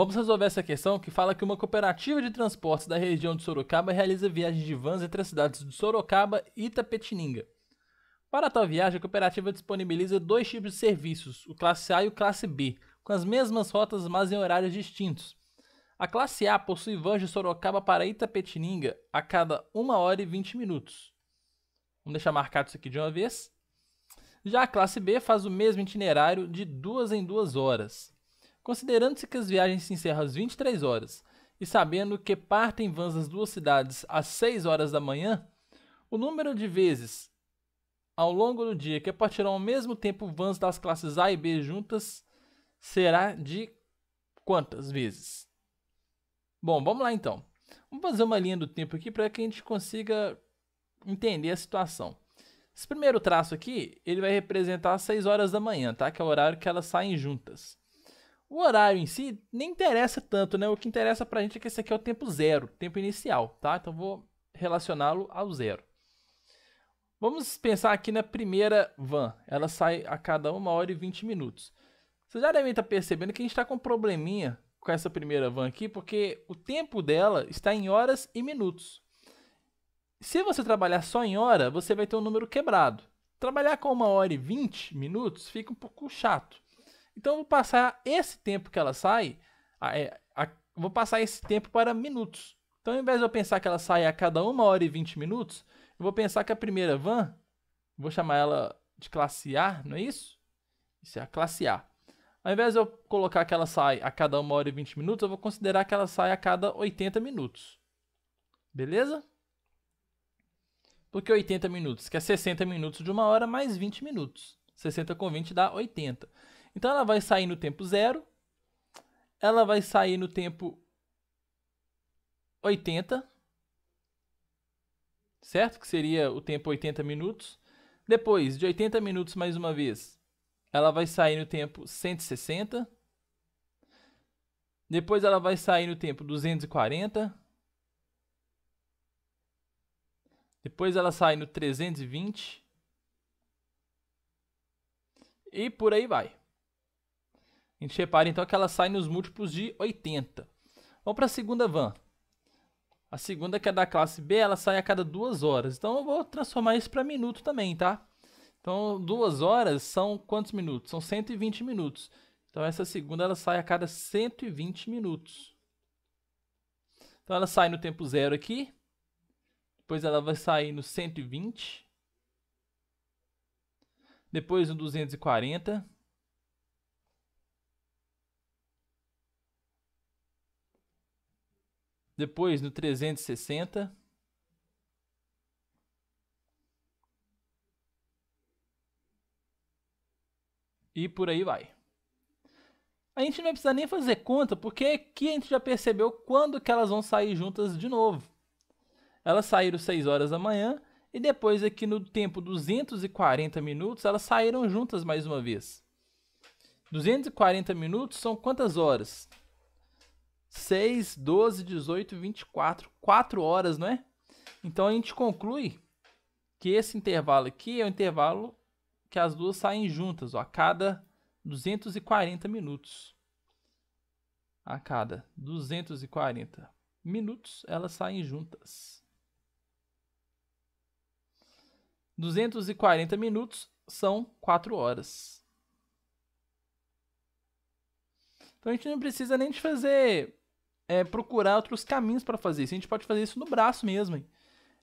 Vamos resolver essa questão que fala que uma cooperativa de transportes da região de Sorocaba realiza viagens de vans entre as cidades de Sorocaba e Itapetininga. Para tal viagem, a cooperativa disponibiliza dois tipos de serviços, o classe A e o classe B, com as mesmas rotas, mas em horários distintos. A classe A possui vans de Sorocaba para Itapetininga a cada 1 hora e 20 minutos. Vamos deixar marcado isso aqui de uma vez. Já a classe B faz o mesmo itinerário de duas em duas horas. Considerando-se que as viagens se encerram às 23 horas e sabendo que partem vans das duas cidades às 6 horas da manhã, o número de vezes ao longo do dia que partirão ao mesmo tempo vans das classes A e B juntas será de quantas vezes? Bom, vamos lá então. Vamos fazer uma linha do tempo aqui para que a gente consiga entender a situação. Esse primeiro traço aqui, ele vai representar as 6 horas da manhã, tá? Que é o horário que elas saem juntas. O horário em si nem interessa tanto, né? O que interessa pra gente é que esse aqui é o tempo zero, tempo inicial, tá? Então vou relacioná-lo ao zero. Vamos pensar aqui na primeira van. Ela sai a cada uma hora e 20 minutos. Vocês já devem estar percebendo que a gente está com um probleminha com essa primeira van aqui, porque o tempo dela está em horas e minutos. Se você trabalhar só em hora, você vai ter um número quebrado. Trabalhar com uma hora e 20 minutos fica um pouco chato. Então eu vou passar esse tempo que ela sai, a, é, a, vou passar esse tempo para minutos. Então ao invés de eu pensar que ela sai a cada 1 hora e 20 minutos, eu vou pensar que a primeira van, vou chamar ela de classe A, não é isso? Isso é a classe A. Ao invés de eu colocar que ela sai a cada 1 hora e 20 minutos, eu vou considerar que ela sai a cada 80 minutos. Beleza? Porque 80 minutos, que é 60 minutos de uma hora mais 20 minutos. 60 com 20 dá 80. Então ela vai sair no tempo zero, ela vai sair no tempo 80, certo? Que seria o tempo 80 minutos. Depois de 80 minutos mais uma vez, ela vai sair no tempo 160. Depois ela vai sair no tempo 240. Depois ela sai no 320. E por aí vai. A gente repara então que ela sai nos múltiplos de 80. Vamos para a segunda van. A segunda, que é da classe B, ela sai a cada duas horas. Então eu vou transformar isso para minuto também, tá? Então duas horas são quantos minutos? São 120 minutos. Então essa segunda ela sai a cada 120 minutos. Então ela sai no tempo zero aqui. Depois ela vai sair no 120. Depois no 240. Depois no 360. E por aí vai. A gente não vai precisar nem fazer conta, porque aqui é a gente já percebeu quando que elas vão sair juntas de novo. Elas saíram 6 horas da manhã e depois aqui é no tempo 240 minutos elas saíram juntas mais uma vez. 240 minutos são quantas horas? 6, 12, 18, 24. 4 horas, não é? Então a gente conclui que esse intervalo aqui é o intervalo que as duas saem juntas, ó, a cada 240 minutos. A cada 240 minutos, elas saem juntas. 240 minutos são 4 horas. Então a gente não precisa nem de fazer é, procurar outros caminhos para fazer isso. A gente pode fazer isso no braço mesmo. Hein?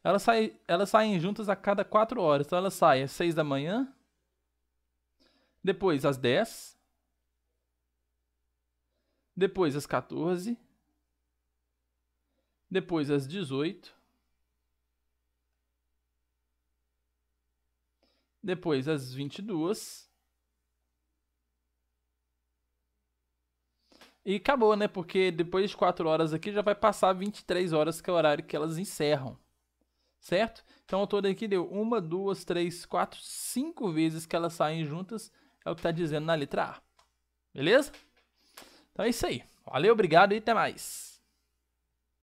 Elas, saem, elas saem juntas a cada quatro horas. Então, elas saem às seis da manhã, depois às dez, depois às 14, depois às 18, depois às 22, E acabou, né? Porque depois de 4 horas aqui já vai passar 23 horas, que é o horário que elas encerram. Certo? Então o todo aqui deu uma, duas, três, quatro, cinco vezes que elas saem juntas. É o que tá dizendo na letra A. Beleza? Então é isso aí. Valeu, obrigado e até mais.